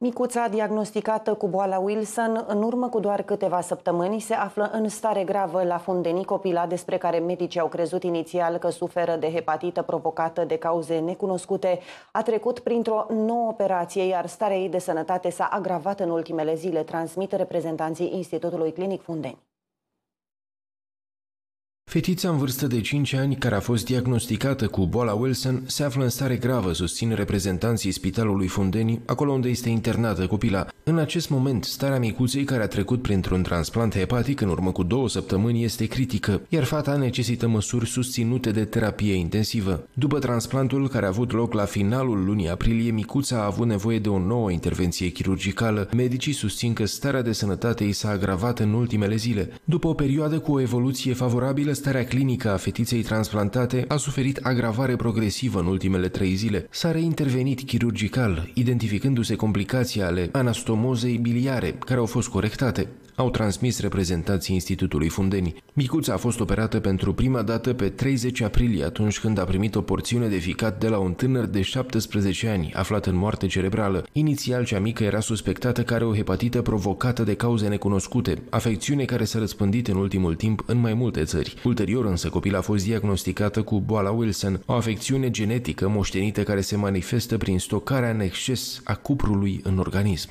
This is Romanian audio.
Micuța, diagnosticată cu boala Wilson, în urmă cu doar câteva săptămâni, se află în stare gravă la de nicopila, despre care medicii au crezut inițial că suferă de hepatită provocată de cauze necunoscute. A trecut printr-o nouă operație, iar starea ei de sănătate s-a agravat în ultimele zile, transmit reprezentanții Institutului Clinic Fundeni. Fetița în vârstă de 5 ani, care a fost diagnosticată cu boala Wilson, se află în stare gravă, susțin reprezentanții Spitalului Fundeni, acolo unde este internată copila. În acest moment, starea micuței, care a trecut printr-un transplant hepatic în urmă cu două săptămâni, este critică, iar fata necesită măsuri susținute de terapie intensivă. După transplantul care a avut loc la finalul lunii aprilie, micuța a avut nevoie de o nouă intervenție chirurgicală. Medicii susțin că starea de sănătate i s-a agravat în ultimele zile. După o perioadă cu o evoluție favorabilă, starea clinică a fetiței transplantate a suferit agravare progresivă în ultimele trei zile. S-a reintervenit chirurgical, identificându-se complicații ale anastomozei biliare, care au fost corectate au transmis reprezentanții Institutului Fundeni. Micuța a fost operată pentru prima dată pe 30 aprilie, atunci când a primit o porțiune de ficat de la un tânăr de 17 ani, aflat în moarte cerebrală. Inițial, cea mică era suspectată că are o hepatită provocată de cauze necunoscute, afecțiune care s-a răspândit în ultimul timp în mai multe țări. Ulterior însă, copila a fost diagnosticată cu boala Wilson, o afecțiune genetică moștenită care se manifestă prin stocarea în exces a cuprului în organism.